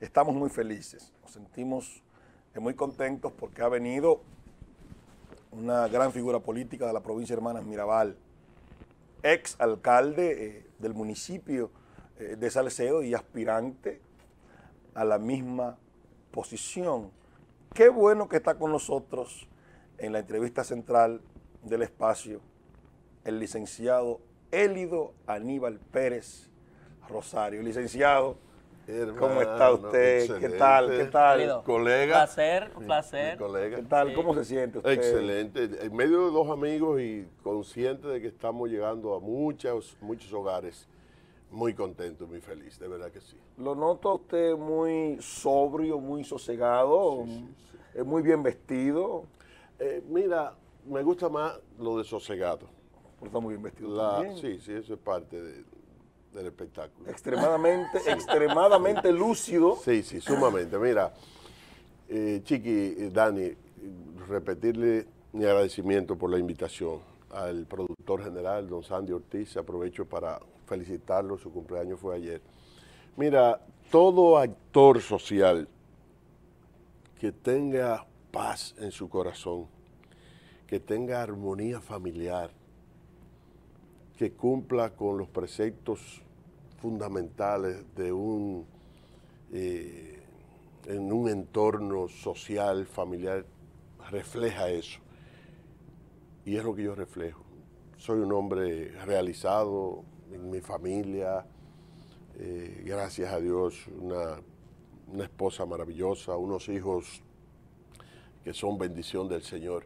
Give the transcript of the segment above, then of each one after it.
Estamos muy felices, nos sentimos muy contentos porque ha venido una gran figura política de la provincia hermana Hermanas Mirabal, ex alcalde eh, del municipio eh, de Salcedo y aspirante a la misma posición. Qué bueno que está con nosotros en la entrevista central del espacio el licenciado Élido Aníbal Pérez Rosario. Licenciado, ¿cómo está usted? ¿Qué tal? ¿Qué tal? colega. Placer, placer. ¿Qué tal? ¿Cómo se siente usted? Excelente. En medio de dos amigos y consciente de que estamos llegando a muchos, muchos hogares. Muy contento, muy feliz, de verdad que sí. Lo noto a usted muy sobrio, muy sosegado, muy bien vestido. Eh, mira, me gusta más lo de sosegado porque estamos muy sí, sí, eso es parte del espectáculo. Extremadamente, extremadamente lúcido. Sí, sí, sumamente. Mira, eh, Chiqui, eh, Dani, repetirle mi agradecimiento por la invitación al productor general, don Sandy Ortiz. Aprovecho para felicitarlo, su cumpleaños fue ayer. Mira, todo actor social que tenga paz en su corazón, que tenga armonía familiar, que cumpla con los preceptos fundamentales de un, eh, en un entorno social, familiar, refleja eso. Y es lo que yo reflejo. Soy un hombre realizado en mi familia, eh, gracias a Dios, una esposa maravillosa, unos hijos que son bendición del Señor.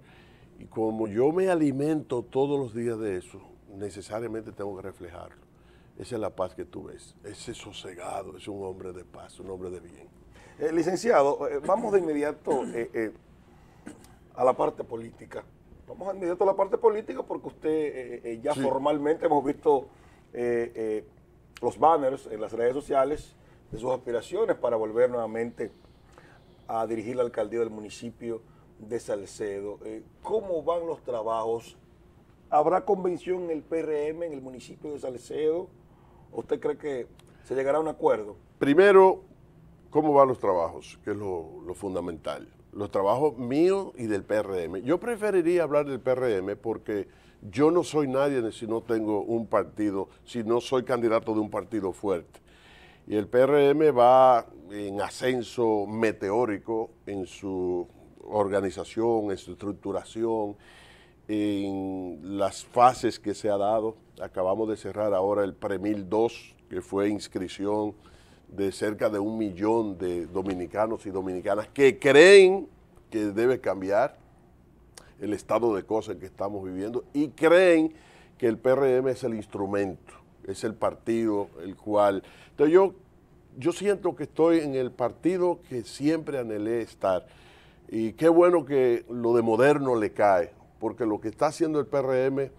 Y como yo me alimento todos los días de eso, necesariamente tengo que reflejarlo. Esa es la paz que tú ves. Ese sosegado es un hombre de paz, un hombre de bien. Eh, licenciado, eh, vamos de inmediato eh, a la parte política. Vamos de inmediato a la parte política porque usted ya formalmente hemos visto los banners en las redes sociales de sus aspiraciones para volver nuevamente a dirigir la alcaldía del municipio de Salcedo. ¿Cómo van los trabajos ¿Habrá convención en el PRM, en el municipio de Salcedo? ¿Usted cree que se llegará a un acuerdo? Primero, ¿cómo van los trabajos? Que es lo, lo fundamental. Los trabajos míos y del PRM. Yo preferiría hablar del PRM porque yo no soy nadie si no tengo un partido, si no soy candidato de un partido fuerte. Y el PRM va en ascenso meteórico en su organización, en su estructuración en las fases que se ha dado. Acabamos de cerrar ahora el Premil 2, que fue inscripción de cerca de un millón de dominicanos y dominicanas que creen que debe cambiar el estado de cosas que estamos viviendo y creen que el PRM es el instrumento, es el partido el cual... Entonces yo, yo siento que estoy en el partido que siempre anhelé estar. Y qué bueno que lo de moderno le cae porque lo que está haciendo el PRM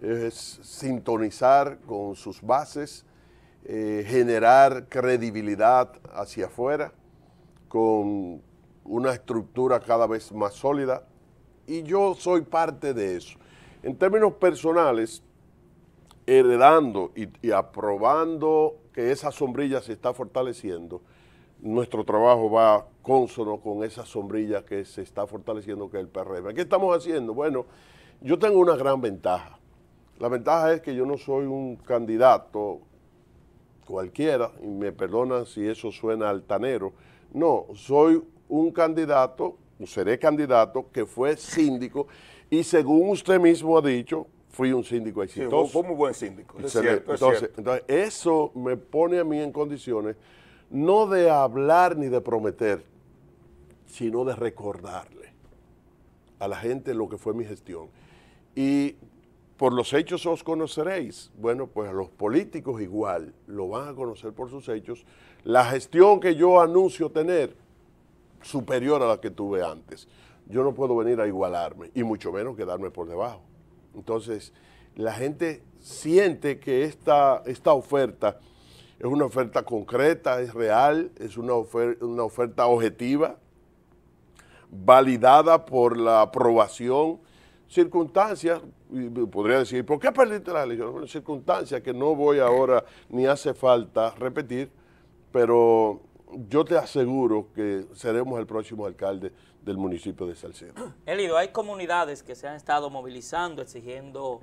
es sintonizar con sus bases, eh, generar credibilidad hacia afuera, con una estructura cada vez más sólida, y yo soy parte de eso. En términos personales, heredando y aprobando que esa sombrilla se está fortaleciendo, nuestro trabajo va cónsono con esa sombrilla que se está fortaleciendo que es el PRM. ¿Qué estamos haciendo? Bueno, yo tengo una gran ventaja. La ventaja es que yo no soy un candidato cualquiera, y me perdonan si eso suena altanero, no, soy un candidato, seré candidato, que fue síndico, y según usted mismo ha dicho, fui un síndico exitoso. Sí, fue buen síndico, cierto. entonces, eso me pone a mí en condiciones no de hablar ni de prometer, sino de recordarle a la gente lo que fue mi gestión. Y por los hechos os conoceréis. Bueno, pues a los políticos igual lo van a conocer por sus hechos. La gestión que yo anuncio tener, superior a la que tuve antes. Yo no puedo venir a igualarme y mucho menos quedarme por debajo. Entonces, la gente siente que esta, esta oferta es una oferta concreta, es real, es una, una oferta objetiva, validada por la aprobación. Circunstancias, podría decir, ¿por qué perdiste la elección? circunstancias que no voy ahora ni hace falta repetir, pero yo te aseguro que seremos el próximo alcalde del municipio de Salcedo. Elido, hay comunidades que se han estado movilizando, exigiendo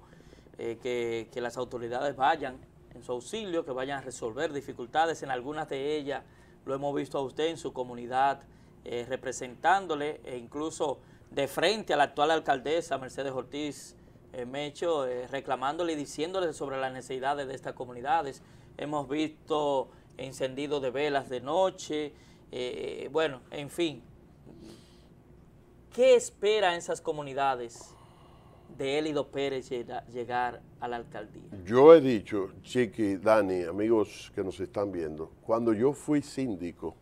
eh, que, que las autoridades vayan en su auxilio, que vayan a resolver dificultades. En algunas de ellas lo hemos visto a usted en su comunidad eh, representándole e incluso de frente a la actual alcaldesa Mercedes Ortiz eh, Mecho, eh, reclamándole y diciéndole sobre las necesidades de estas comunidades. Hemos visto encendido de velas de noche, bueno, en fin. ¿Qué esperan esas comunidades de Elido Pérez llegar a la alcaldía? Yo he dicho, Chiqui, Dani, amigos que nos están viendo, cuando yo fui síndico,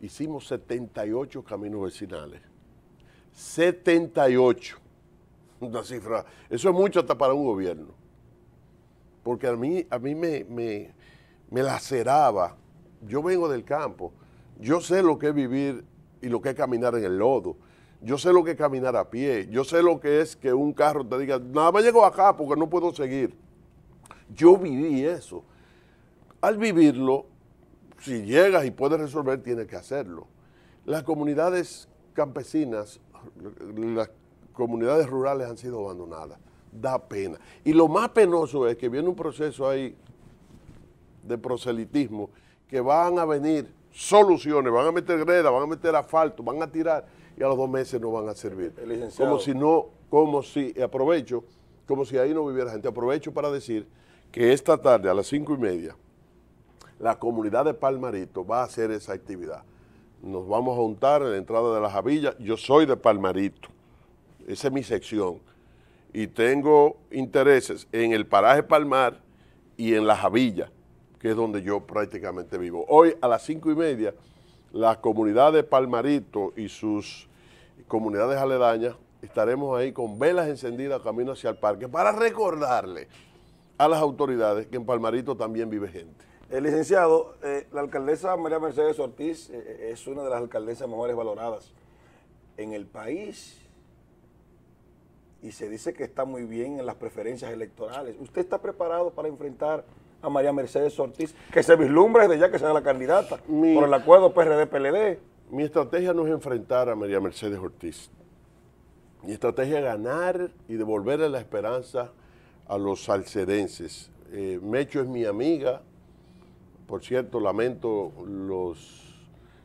hicimos 78 caminos vecinales. 78. Una cifra. Eso es mucho hasta para un gobierno. Porque a mí, a mí me, me, me laceraba. Yo vengo del campo. Yo sé lo que es vivir y lo que es caminar en el lodo yo sé lo que es caminar a pie, yo sé lo que es que un carro te diga, nada más llego acá porque no puedo seguir. Yo viví eso. Al vivirlo, si llegas y puedes resolver, tienes que hacerlo. Las comunidades campesinas, las comunidades rurales han sido abandonadas. Da pena. Y lo más penoso es que viene un proceso ahí de proselitismo que van a venir soluciones, van a meter greda, van a meter asfalto, van a tirar y a los dos meses no van a servir. Como si no, como si, aprovecho, como si ahí no viviera gente, aprovecho para decir que esta tarde a las cinco y media la comunidad de Palmarito va a hacer esa actividad. Nos vamos a juntar en la entrada de la Javilla. Yo soy de Palmarito. Esa es mi sección. Y tengo intereses en el paraje Palmar y en la Javilla, que es donde yo prácticamente vivo. Hoy a las cinco y media la comunidad de Palmarito y sus comunidades aledañas, estaremos ahí con velas encendidas camino hacia el parque para recordarle a las autoridades que en Palmarito también vive gente. el eh, licenciado, eh, la alcaldesa María Mercedes Ortiz eh, es una de las alcaldesas mejores valoradas en el país y se dice que está muy bien en las preferencias electorales. ¿Usted está preparado para enfrentar a María Mercedes Ortiz, que se vislumbre desde ya que sea la candidata por el acuerdo PRD-PLD. Mi estrategia no es enfrentar a María Mercedes Ortiz. Mi estrategia es ganar y devolverle la esperanza a los salcedenses. Eh, Mecho es mi amiga. Por cierto, lamento los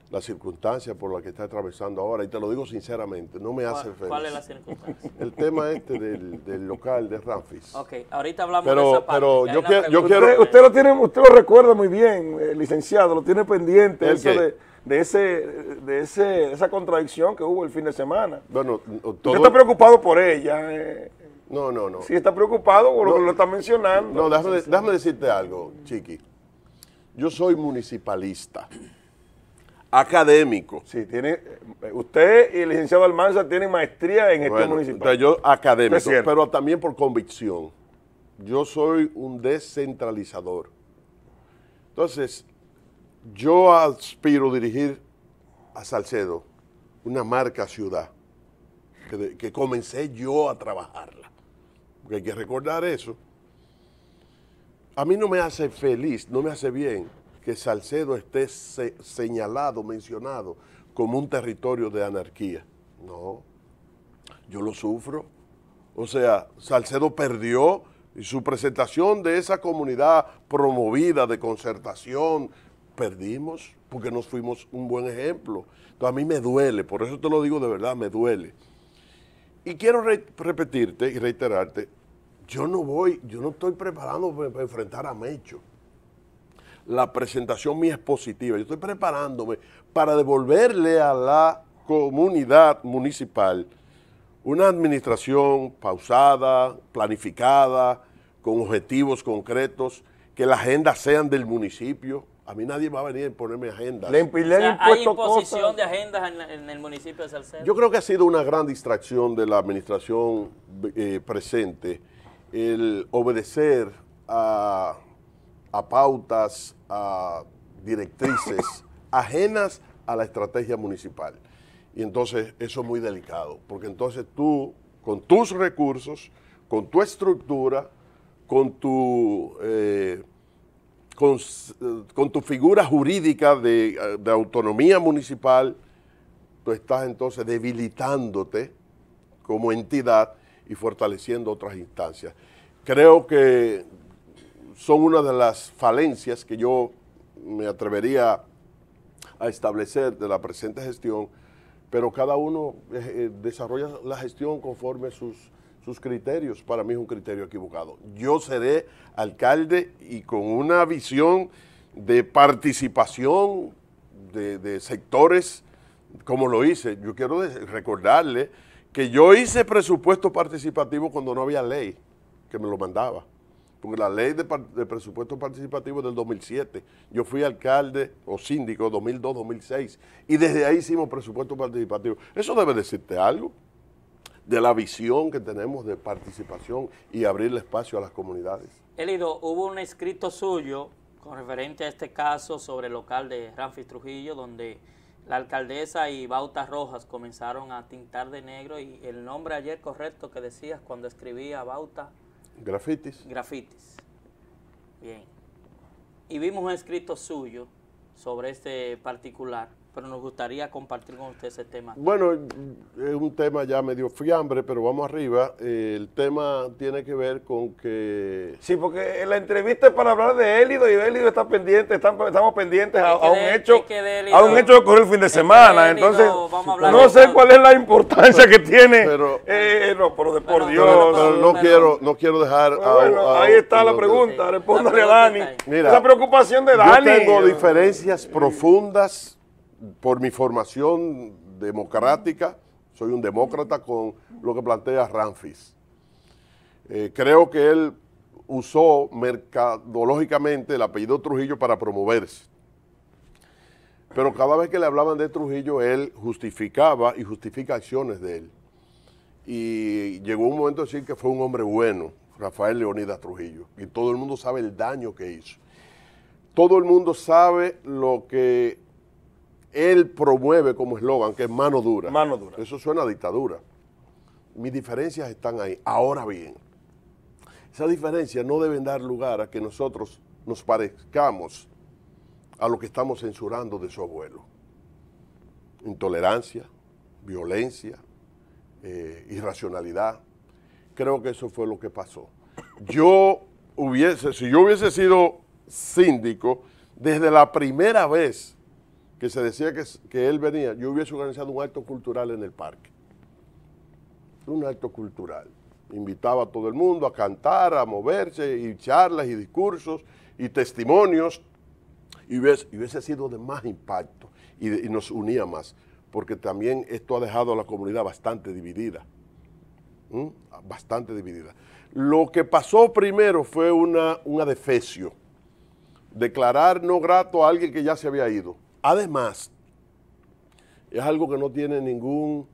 la circunstancia por la que está atravesando ahora, y te lo digo sinceramente, no me hace feliz. ¿Cuál es la circunstancia? El tema este del, del local de Ramfis. Ok, ahorita hablamos pero, de esa parte. Pero yo, quiero, yo quiero... Usted, lo tiene, usted lo recuerda muy bien, eh, licenciado, lo tiene pendiente de ese de ese esa contradicción que hubo el fin de semana. Bueno, está preocupado por ella. Eh. No, no, no. Si está preocupado por lo está mencionando. No, déjame decirte algo, Chiqui. Yo soy municipalista académico. Sí, tiene, eh, usted y el licenciado Almanza tienen maestría en este municipal. Yo académico, pero también por convicción. Yo soy un descentralizador. Entonces, yo aspiro a dirigir a Salcedo, una marca ciudad, que, que comencé yo a trabajarla. hay que recordar eso. A mí no me hace feliz, no me hace bien que Salcedo esté señalado, mencionado como un territorio de anarquía. No, yo lo sufro. O sea, Salcedo perdió y su presentación de esa comunidad promovida de concertación, perdimos porque nos fuimos un buen ejemplo. Entonces a mí me duele, por eso te lo digo de verdad, me duele. Y quiero repetirte y reiterarte, yo no voy, yo no estoy preparado para enfrentar a Mecho la presentación mía es positiva. Yo estoy preparándome para devolverle a la comunidad municipal una administración pausada, planificada, con objetivos concretos, que las agendas sean del municipio. A mí nadie va a venir a ponerme agendas. ¿Hay imposición de agendas en, el municipio de Salcedo? Yo creo que ha sido una gran distracción de la administración eh, presente el obedecer a a pautas, a directrices ajenas a la estrategia municipal. Y entonces eso es muy delicado, porque entonces tú, con tus recursos, con tu estructura, con tu, eh, con, eh, figura jurídica de, eh, de autonomía municipal, tú estás entonces debilitándote como entidad y fortaleciendo otras instancias. Creo que son una de las falencias que yo me atrevería a establecer de la presente gestión, pero cada uno eh, eh, desarrolla la gestión conforme sus, sus criterios. Para mí es un criterio equivocado. Yo seré alcalde y con una visión de participación de sectores como lo hice. Yo quiero recordarle que yo hice presupuesto participativo cuando no había ley que me lo mandaba porque la ley de, presupuesto participativo del 2007, yo fui alcalde o síndico 2002-2006, y desde ahí hicimos presupuesto participativo. Eso debe decirte algo de la visión que tenemos de participación y abrirle espacio a las comunidades. Elido, hubo un escrito suyo con referente a este caso sobre el local de Ramfis Trujillo, donde la alcaldesa y Bauta Rojas comenzaron a tintar de negro y el nombre ayer correcto que decías cuando escribía Bauta Grafitis. Grafitis. Bien. Y vimos un escrito suyo sobre este particular pero nos gustaría compartir con usted ese tema. Bueno, es un tema ya medio fiambre, pero vamos arriba. el tema tiene que ver con que... Sí, porque la entrevista es para hablar de Élido y Élido está pendiente, estamos pendientes a, un hecho a un hecho que ocurrió el fin de semana. Entonces, no sé cuál es la importancia que tiene. Pero, eh, no, pero por Dios. no, quiero, no quiero dejar... ahí está la pregunta, respóndale a Dani. Esa preocupación de Dani. Yo tengo diferencias profundas por mi formación democrática, soy un demócrata con lo que plantea Ramfis. Eh, creo que él usó mercadológicamente el apellido Trujillo para promoverse. Pero cada vez que le hablaban de Trujillo, él justificaba y justifica acciones de él. Y llegó un momento de decir que fue un hombre bueno, Rafael Leonidas Trujillo. Y todo el mundo sabe el daño que hizo. Todo el mundo sabe lo que él promueve como eslogan que es mano dura. Eso suena a dictadura. Mis diferencias están ahí. Ahora bien, esas diferencias no deben dar lugar a que nosotros nos parezcamos a lo que estamos censurando de su abuelo. Intolerancia, violencia, eh, irracionalidad. Creo que eso fue lo que pasó. Yo hubiese, si yo hubiese sido síndico, desde la primera vez que se decía que, él venía, yo hubiese organizado un acto cultural en el parque. Un acto cultural. Invitaba a todo el mundo a cantar, a moverse, y charlas y discursos y testimonios. Y hubiese, sido de más impacto y, nos unía más, porque también esto ha dejado a la comunidad bastante dividida. ¿Mm? Bastante dividida. Lo que pasó primero fue una, un adefesio. Declarar no grato a alguien que ya se había ido. Además, es algo que no tiene ningún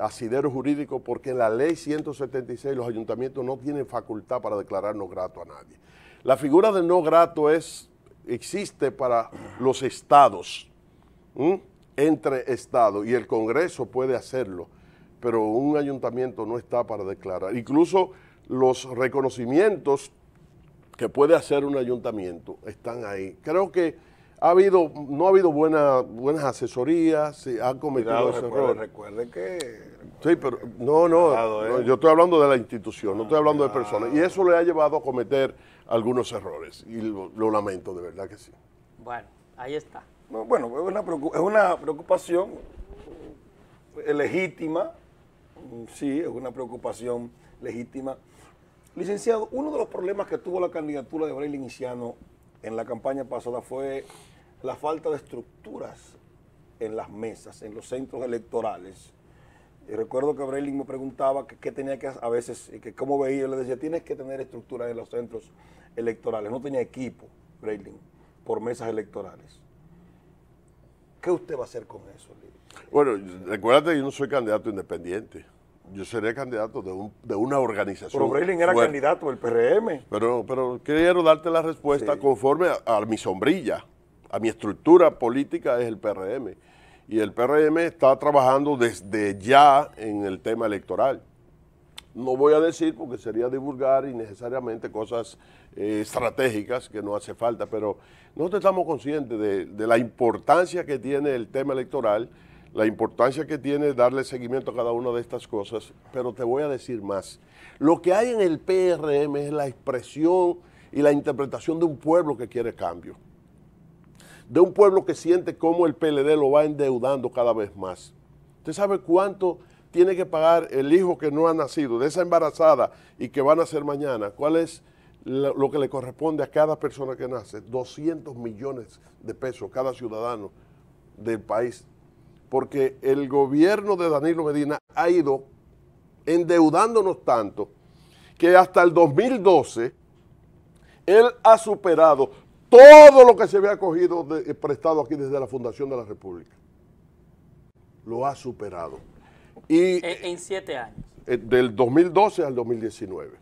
asidero jurídico porque en la ley 176 los ayuntamientos no tienen facultad para declarar no grato a nadie. La figura de no grato es, existe para los estados, entre estados, y el Congreso puede hacerlo, pero un ayuntamiento no está para declarar. Incluso los reconocimientos que puede hacer un ayuntamiento están ahí. Creo que ha habido, no ha habido buenas asesorías, se han cometido errores. recuerde, que... Sí, pero no, no, eh. yo estoy hablando de la institución, no estoy hablando de personas. Y eso le ha llevado a cometer algunos errores y lo, lamento, de verdad que sí. Bueno, ahí está. bueno, es una, preocupación legítima, sí, es una preocupación legítima. Licenciado, uno de los problemas que tuvo la candidatura de Braille Iniciano en la campaña pasada fue la falta de estructuras en las mesas, en los centros electorales. Y recuerdo que Breling me preguntaba qué tenía que a veces, que cómo veía, le decía, tienes que tener estructuras en los centros electorales. No tenía equipo, Breling, por mesas electorales. ¿Qué usted va a hacer con eso? Bueno, recuérdate, yo no soy candidato independiente yo sería candidato de, de una organización. Pero era candidato del PRM. Pero, pero quiero darte la respuesta conforme a, mi sombrilla, a mi estructura política es el PRM. Y el PRM está trabajando desde ya en el tema electoral. No voy a decir porque sería divulgar innecesariamente cosas eh, estratégicas que no hace falta, pero nosotros estamos conscientes de la importancia que tiene el tema electoral la importancia que tiene darle seguimiento a cada una de estas cosas, pero te voy a decir más. Lo que hay en el PRM es la expresión y la interpretación de un pueblo que quiere cambio, de un pueblo que siente cómo el PLD lo va endeudando cada vez más. ¿Usted sabe cuánto tiene que pagar el hijo que no ha nacido, de esa embarazada y que van a nacer mañana? ¿Cuál es lo que le corresponde a cada persona que nace? 200 millones de pesos cada ciudadano del país porque el gobierno de Danilo Medina ha ido endeudándonos tanto que hasta el 2012 él ha superado todo lo que se había cogido eh, prestado aquí desde la Fundación de la República. Lo ha superado. Y, en, eh, siete años. Eh, del 2012 al 2019.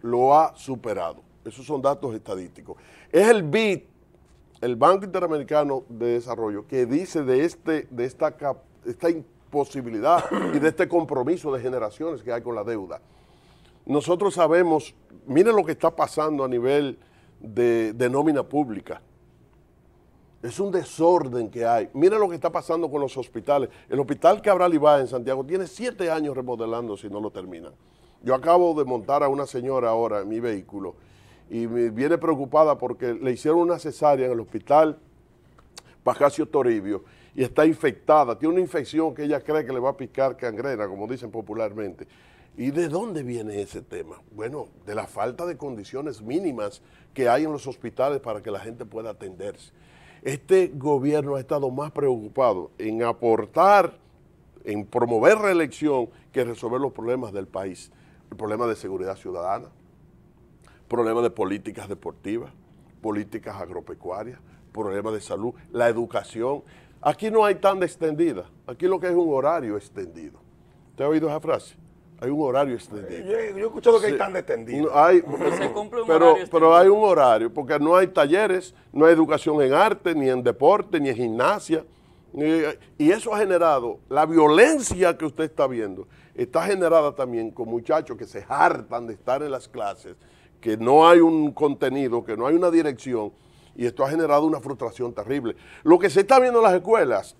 Lo ha superado. Esos son datos estadísticos. Es el bit el Banco Interamericano de Desarrollo, que dice de, este, de esta, imposibilidad y de este compromiso de generaciones que hay con la deuda. Nosotros sabemos, miren lo que está pasando a nivel de, nómina pública. Es un desorden que hay. Miren lo que está pasando con los hospitales. El hospital Cabral Ibáez en Santiago tiene siete años remodelando si no lo terminan. Yo acabo de montar a una señora ahora en mi vehículo y viene preocupada porque le hicieron una cesárea en el hospital Pajacio Toribio y está infectada, tiene una infección que ella cree que le va a picar cangrena, como dicen popularmente. ¿Y de dónde viene ese tema? Bueno, de la falta de condiciones mínimas que hay en los hospitales para que la gente pueda atenderse. Este gobierno ha estado más preocupado en aportar, en promover reelección, que resolver los problemas del país. El problema de seguridad ciudadana, problemas de políticas deportivas, políticas agropecuarias, problemas de salud, la educación. Aquí no hay tan extendida, aquí lo que es un horario extendido. ¿Usted ha oído esa frase? Hay un horario extendido. Eh, yo, he escuchado que hay tan extendido. pero, un pero, pero hay un horario, porque no hay talleres, no hay educación en arte, ni en deporte, ni en gimnasia. Y eso ha generado la violencia que usted está viendo. Está generada también con muchachos que se hartan de estar en las clases que no hay un contenido, que no hay una dirección, y esto ha generado una frustración terrible. Lo que se está viendo en las escuelas,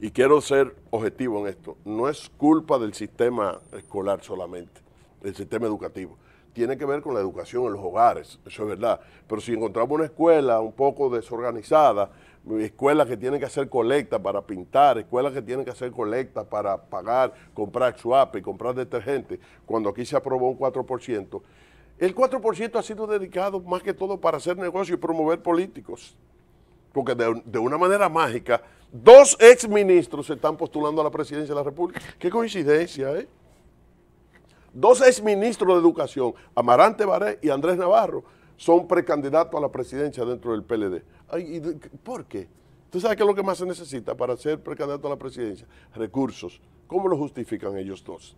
y quiero ser objetivo en esto, no es culpa del sistema escolar solamente, del sistema educativo. Tiene que ver con la educación en los hogares, eso es verdad. Pero si encontramos una escuela un poco desorganizada, escuelas que tienen que hacer colecta para pintar, escuelas que tienen que hacer colecta para pagar, comprar y comprar detergente, cuando aquí se aprobó un 4%, el 4% ha sido dedicado más que todo para hacer negocio y promover políticos. Porque de, una manera mágica, dos exministros se están postulando a la presidencia de la República. Qué coincidencia, ¿eh? Dos exministros de Educación, Amarante Baré y Andrés Navarro, son precandidatos a la presidencia dentro del PLD. ¿Por qué? ¿Tú sabes qué es lo que más se necesita para ser precandidato a la presidencia? Recursos. ¿Cómo lo justifican ellos dos?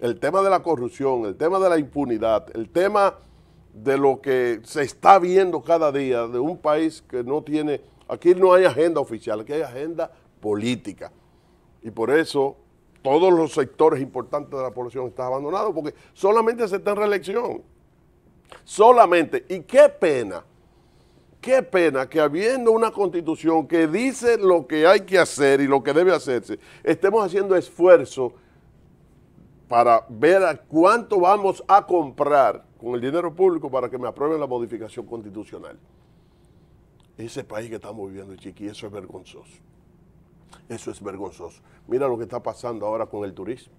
el tema de la corrupción, el tema de la impunidad, el tema de lo que se está viendo cada día de un país que no tiene, aquí no hay agenda oficial, aquí hay agenda política. Y por eso todos los sectores importantes de la población están abandonados porque solamente se está en reelección. Solamente. Y qué pena, qué pena que habiendo una constitución que dice lo que hay que hacer y lo que debe hacerse, estemos haciendo esfuerzos para ver a cuánto vamos a comprar con el dinero público para que me aprueben la modificación constitucional. Ese país que estamos viviendo, Chiqui, eso es vergonzoso. Eso es vergonzoso. Mira lo que está pasando ahora con el turismo,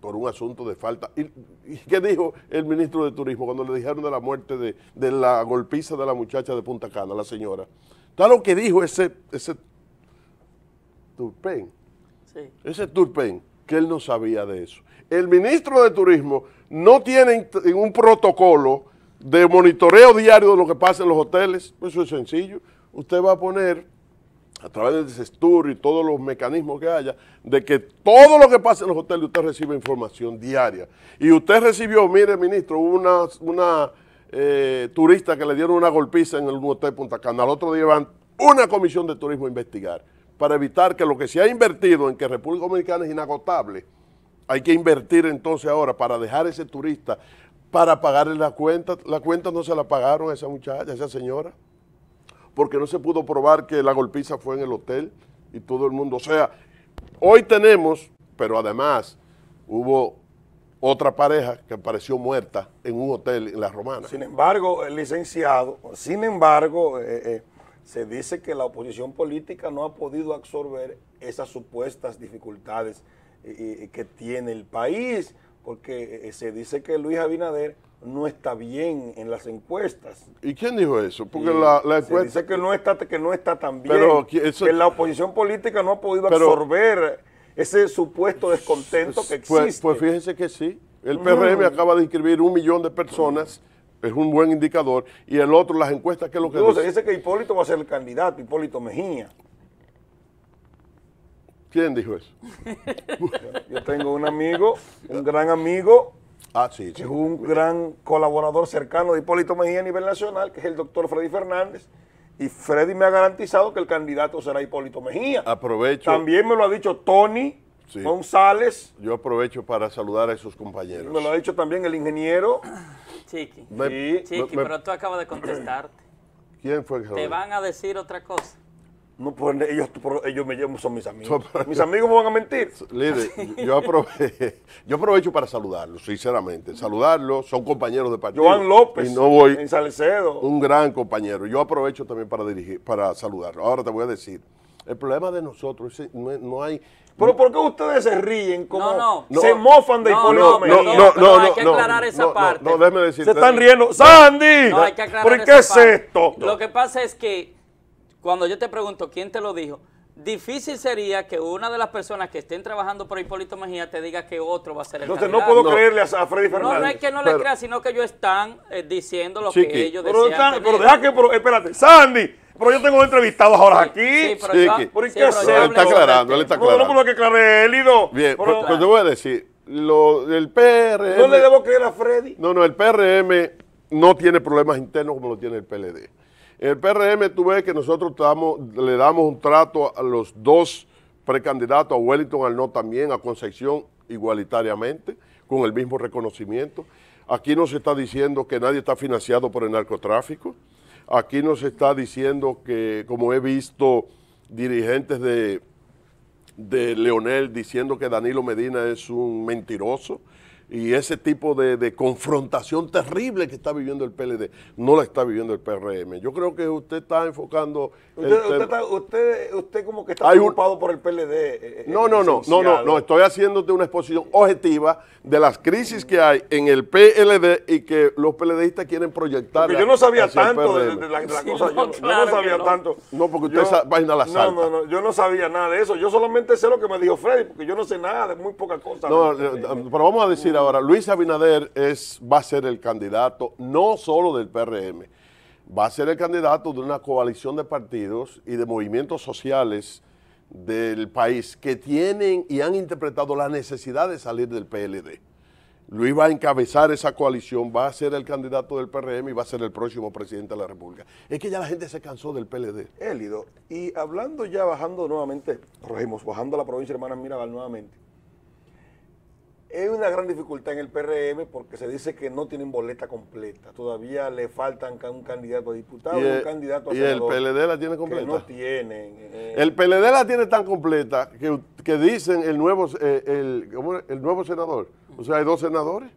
por un asunto de falta. ¿Y, qué dijo el ministro de Turismo cuando le dijeron de la muerte de, la golpiza de la muchacha de Punta Cana, la señora? Está lo que dijo ese, ese Turpén. Sí. Ese Turpén, que él no sabía de eso el ministro de Turismo no tiene un protocolo de monitoreo diario de lo que pasa en los hoteles. Eso es sencillo. Usted va a poner a través del CESTUR y todos los mecanismos que haya, de que todo lo que pasa en los hoteles usted reciba información diaria. Y usted recibió, mire ministro, una, una eh, turista que le dieron una golpiza en el hotel Punta Cana. Al otro día van una comisión de turismo a investigar para evitar que lo que se ha invertido en que República Dominicana es inagotable, hay que invertir entonces ahora para dejar ese turista, para pagarle la cuenta. La cuenta no se la pagaron a esa muchacha, a esa señora, porque no se pudo probar que la golpiza fue en el hotel y todo el mundo. O sea, hoy tenemos, pero además hubo otra pareja que apareció muerta en un hotel en La Romana. Sin embargo, el licenciado, sin embargo, eh, eh, se dice que la oposición política no ha podido absorber esas supuestas dificultades que tiene el país, porque eh, se dice que Luis Abinader no está bien en las encuestas. ¿Y quién dijo eso? Porque la, Se dice que no está, que no está tan bien, que la oposición política no ha podido absorber ese supuesto descontento que pues existe. Pues, fíjense que sí. El PRM acaba de inscribir un millón de personas es un buen indicador, y el otro, las encuestas, ¿qué es lo que... dice? Se dice que Hipólito va a ser el candidato, Hipólito Mejía. ¿Quién dijo eso? Yo tengo un amigo, un gran amigo, ah, que es un gran colaborador cercano de Hipólito Mejía a nivel nacional, que es el doctor Freddy Fernández, y Freddy me ha garantizado que el candidato será Hipólito Mejía. Aprovecho. También me lo ha dicho Tony González. Yo aprovecho para saludar a esos compañeros. Me lo ha dicho también el ingeniero. Chiqui. Chiqui, pero tú acabas de contestarte. ¿Quién fue el que Te van a decir otra cosa. No, ellos, ellos me son mis amigos. mis amigos me van a mentir. yo, aprovecho para saludarlos, sinceramente. Saludarlos, son compañeros de partido. Joan López, en Salcedo. Un gran compañero. Yo aprovecho también para dirigir, para saludarlos. Ahora te voy a decir, el problema de nosotros no, no hay... Pero ¿por qué ustedes se ríen? Como no, no. Se mofan de Hipólito no, no, no, hay que aclarar esa parte. No, Se están riendo. ¡Sandy! No, hay que aclarar ¿Por qué es esto? Lo que pasa es que cuando yo te pregunto quién te lo dijo, difícil sería que una de las personas que estén trabajando por Hipólito Mejía te diga que otro va a ser el Entonces no puedo creerle a, Freddy Fernández. No, no es que no le crea, sino que ellos están eh, diciendo lo que ellos decían. pero deja que, espérate, Sandy, pero yo tengo entrevistados ahora aquí. Sí, pero Yo, qué pero él está aclarando, él está aclarando. No, no, que aclaré, no. Bien, pero, te voy a decir, lo, del PRM... No le debo creer a Freddy. No, no, el PRM no tiene problemas internos como lo tiene el PLD. El PRM, tú ves que nosotros le damos un trato a los dos precandidatos, a Wellington al no también, a Concepción igualitariamente, con el mismo reconocimiento. Aquí nos está diciendo que nadie está financiado por el narcotráfico. Aquí nos está diciendo que, como he visto dirigentes de, de Leonel diciendo que Danilo Medina es un mentiroso, y ese tipo de, confrontación terrible que está viviendo el PLD, no la está viviendo el PRM. Yo creo que usted está enfocando... Usted, usted, como que está culpado preocupado por el PLD. No, no, no, no, no, estoy haciéndote una exposición objetiva de las crisis que hay en el PLD y que los PLDistas quieren proyectar. yo no sabía tanto de, la, cosa, yo, no sabía tanto. No, porque usted yo, a la No, no, no, yo no sabía nada de eso. Yo solamente sé lo que me dijo Freddy, porque yo no sé nada de muy poca cosa. No, pero vamos a decir ahora, Luis Abinader es, va a ser el candidato no solo del PRM, va a ser el candidato de una coalición de partidos y de movimientos sociales del país que tienen y han interpretado la necesidad de salir del PLD. Luis va a encabezar esa coalición, va a ser el candidato del PRM y va a ser el próximo presidente de la República. Es que ya la gente se cansó del PLD. Élido, y hablando ya, bajando nuevamente, corregimos, bajando a la provincia de Hermanas Mirabal nuevamente, es una gran dificultad en el PRM porque se dice que no tienen boleta completa. Todavía le faltan un candidato a diputado y, un candidato a ¿Y el PLD la tiene completa? no tienen. Eh, el PLD la tiene tan completa que, que dicen el nuevo, eh, el, nuevo senador. O sea, hay dos senadores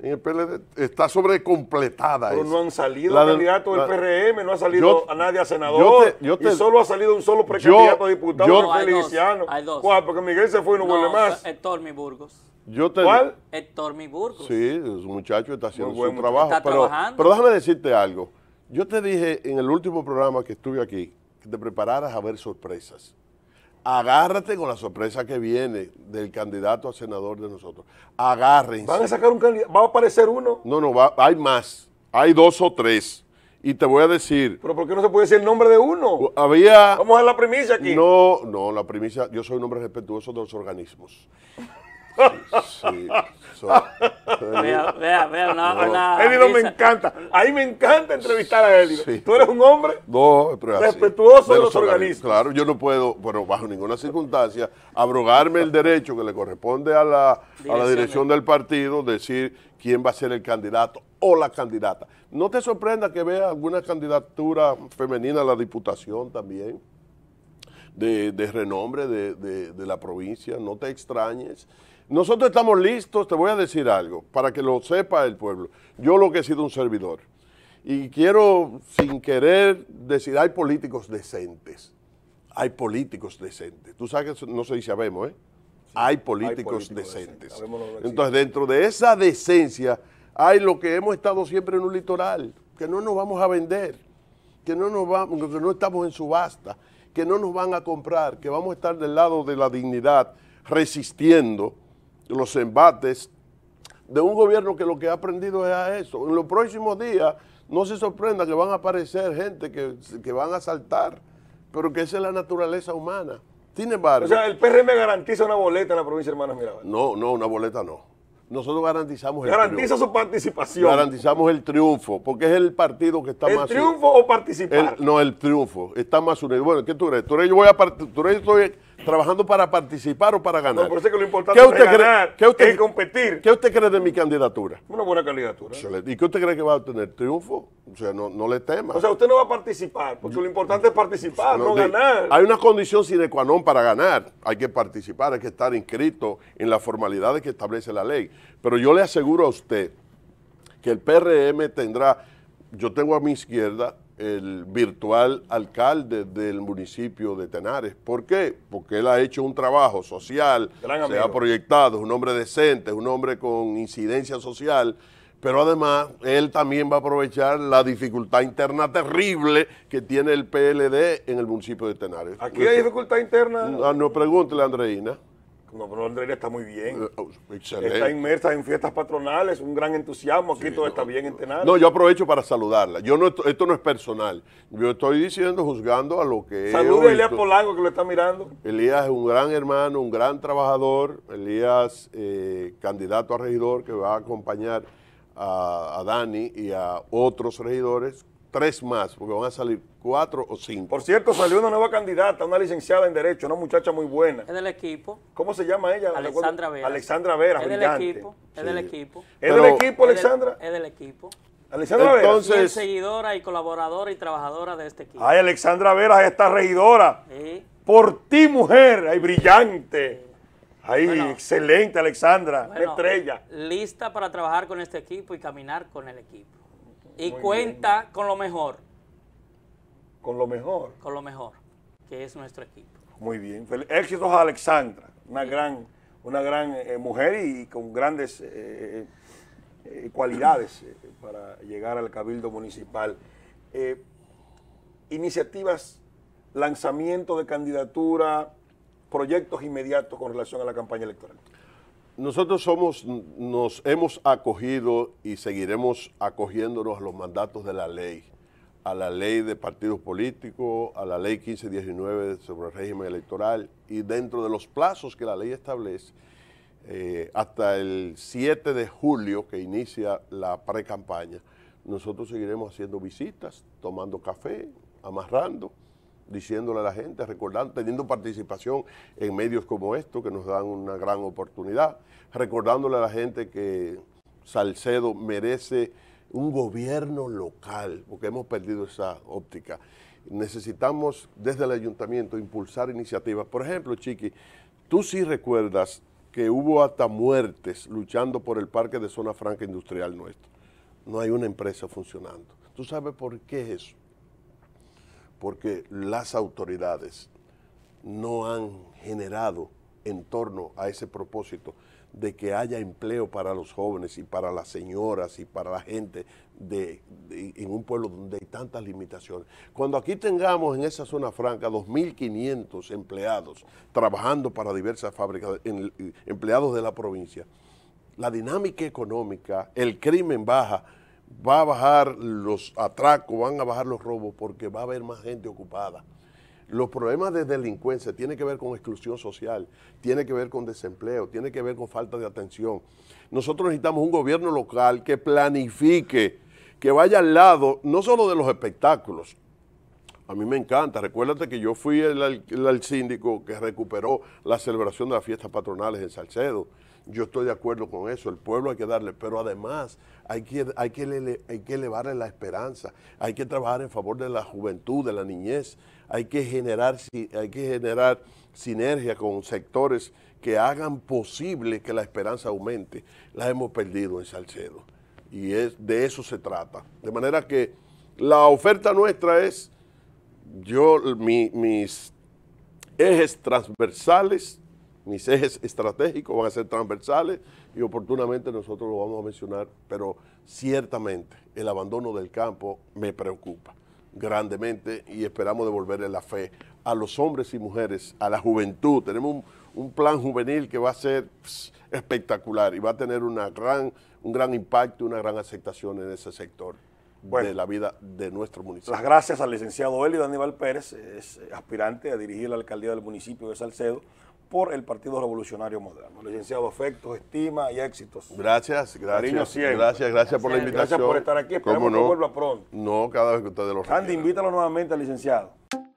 en el PLD está sobrecompletada. completada no han salido candidatos del PRM, no ha salido a nadie a senador. y solo ha salido un solo precandidato a diputado, no, hay dos, Porque Miguel se fue no, vuelve más. Héctor Mi Burgos. ¿Cuál? Héctor Miburgo. Sí, es un muchacho está haciendo buen, trabajo. Está pero, pero, déjame decirte algo. Yo te dije en el último programa que estuve aquí que te prepararas a ver sorpresas. Agárrate con la sorpresa que viene del candidato a senador de nosotros. Agárrense. ¿Van a sacar un candidato? ¿Va a aparecer uno? No, no, hay más. Hay dos o tres. Y te voy a decir. ¿Pero por qué no se puede decir el nombre de uno? Había. Vamos a la primicia aquí. No, no, la primicia. Yo soy un hombre respetuoso de los organismos. Sí, vea, vea, vea, no. me encanta. Ahí me encanta entrevistar a él Tú eres un hombre respetuoso de los, organismos. Claro, yo no puedo, pero bajo ninguna circunstancia, abrogarme el derecho que le corresponde a la, dirección, del partido decir quién va a ser el candidato o la candidata. ¿No te sorprenda que vea alguna candidatura femenina a la diputación también? De, renombre de la provincia, no te extrañes. Nosotros estamos listos, te voy a decir algo, para que lo sepa el pueblo. Yo lo que he sido un servidor. Y quiero, sin querer, decir, hay políticos decentes. Hay políticos decentes. Tú sabes que no sé si sabemos, ¿eh? hay, políticos decentes. decentes. Entonces, dentro de esa decencia, hay lo que hemos estado siempre en un litoral, que no nos vamos a vender, que no, nos vamos, que no estamos en subasta, que no nos van a comprar, que vamos a estar del lado de la dignidad, resistiendo los embates de un gobierno que lo que ha aprendido es a eso. En los próximos días no se sorprenda que van a aparecer gente que, van a saltar, pero que esa es la naturaleza humana. Tiene embargo... O sea, el PRM garantiza una boleta en la provincia de Hermanas Mirabal. No, no, una boleta no. Nosotros garantizamos el Garantiza su participación. Garantizamos el triunfo, porque es el partido que está más... ¿El triunfo o participar? no, el triunfo. Está más unido. Bueno, ¿qué tú crees? ¿Tú eres, yo voy a... Tú estoy trabajando para participar o para ganar. No, por eso que lo importante ¿Qué usted es ganar, ¿qué usted, competir. ¿Qué usted cree de mi candidatura? Una buena candidatura. ¿Y qué usted cree que va a obtener? ¿Triunfo? O sea, no, le tema. O sea, usted no va a participar, porque lo importante es participar, no, ganar. Hay una condición sine qua non para ganar. Hay que participar, hay que estar inscrito en las formalidades que establece la ley. Pero yo le aseguro a usted que el PRM tendrá, yo tengo a mi izquierda el virtual alcalde del municipio de Tenares. ¿Por qué? Porque él ha hecho un trabajo social, se ha proyectado, es un hombre decente, es un hombre con incidencia social, pero además él también va a aprovechar la dificultad interna terrible que tiene el PLD en el municipio de Tenares. ¿Aquí hay dificultad interna? No, ah, no pregúntele, Andreina no pero Andrea está muy bien. Eh, oh, está inmersa en fiestas patronales, un gran entusiasmo. Aquí todo está bien entrenado. No, yo aprovecho para saludarla. Yo no, esto no es personal. Yo estoy diciendo, juzgando a lo que Salude a Elías Polanco que lo está mirando. Elías es un gran hermano, un gran trabajador. Elías, eh, candidato a regidor que va a acompañar a Dani y a otros regidores tres más, porque van a salir cuatro o cinco. Por cierto, salió una nueva candidata, una licenciada en Derecho, una muchacha muy buena. Es del equipo. ¿cómo se llama ella? Alexandra Vera. Alexandra Vera, Es del equipo, es del equipo. ¿Es del equipo, Alexandra? Es del equipo. Alexandra Vera. Entonces, seguidora y colaboradora y trabajadora de este equipo. Ay, Alexandra Vera esta regidora. Por ti, mujer. Ay, brillante. Ay, excelente, Alexandra. estrella. Lista para trabajar con este equipo y caminar con el equipo. Y cuenta con lo mejor. Con lo mejor. Con lo mejor, que es nuestro equipo. Muy bien. Éxitos a Alexandra, una gran, una gran eh, mujer y, con grandes eh, eh, cualidades para llegar al Cabildo Municipal. iniciativas, lanzamiento de candidatura, proyectos inmediatos con relación a la campaña electoral. Nosotros somos, nos hemos acogido y seguiremos acogiéndonos a los mandatos de la ley, a la ley de partidos políticos, a la ley 1519 sobre el régimen electoral y dentro de los plazos que la ley establece, eh, hasta el 7 de julio que inicia la pre-campaña, nosotros seguiremos haciendo visitas, tomando café, amarrando diciéndole a la gente, recordando, teniendo participación en medios como estos que nos dan una gran oportunidad, recordándole a la gente que Salcedo merece un gobierno local, porque hemos perdido esa óptica. Necesitamos desde el ayuntamiento impulsar iniciativas. Por ejemplo, Chiqui, tú sí recuerdas que hubo hasta muertes luchando por el parque de zona franca industrial nuestro. No hay una empresa funcionando. ¿Tú sabes por qué es eso? porque las autoridades no han generado en torno a ese propósito de que haya empleo para los jóvenes y para las señoras y para la gente de, en un pueblo donde hay tantas limitaciones. Cuando aquí tengamos en esa zona franca 2.500 empleados trabajando para diversas fábricas, eh, empleados de la provincia, la dinámica económica, el crimen baja, va a bajar los atracos, van a bajar los robos porque va a haber más gente ocupada. Los problemas de delincuencia tienen que ver con exclusión social, tienen que ver con desempleo, tiene que ver con falta de atención. Nosotros necesitamos un gobierno local que planifique, que vaya al lado, no solo de los espectáculos. A mí me encanta. Recuérdate que yo fui el, el síndico que recuperó la celebración de las fiestas patronales en Salcedo. Yo estoy de acuerdo con eso, el pueblo hay que darle, pero además hay que, hay que, que elevarle la esperanza, hay que trabajar en favor de la juventud, de la niñez, hay que generar, hay que generar sinergia con sectores que hagan posible que la esperanza aumente. La hemos perdido en Salcedo y es, de eso se trata. De manera que la oferta nuestra es, yo, mis ejes transversales mis ejes estratégicos van a ser transversales y oportunamente nosotros lo vamos a mencionar, pero ciertamente el abandono del campo me preocupa grandemente y esperamos devolverle la fe a los hombres y mujeres, a la juventud. Tenemos un, plan juvenil que va a ser espectacular y va a tener una gran, un gran impacto, una gran aceptación en ese sector. de la vida de nuestro municipio. Las gracias al licenciado Elio Aníbal Pérez, eh, aspirante a dirigir la alcaldía del municipio de Salcedo por el Partido Revolucionario Moderno. Licenciado, afectos, estima y éxitos. Gracias, gracias. Gracias, gracias por la invitación. Gracias por estar aquí. Esperemos que vuelva pronto. No, cada vez que ustedes lo requieran. Andy, invítalo nuevamente al licenciado.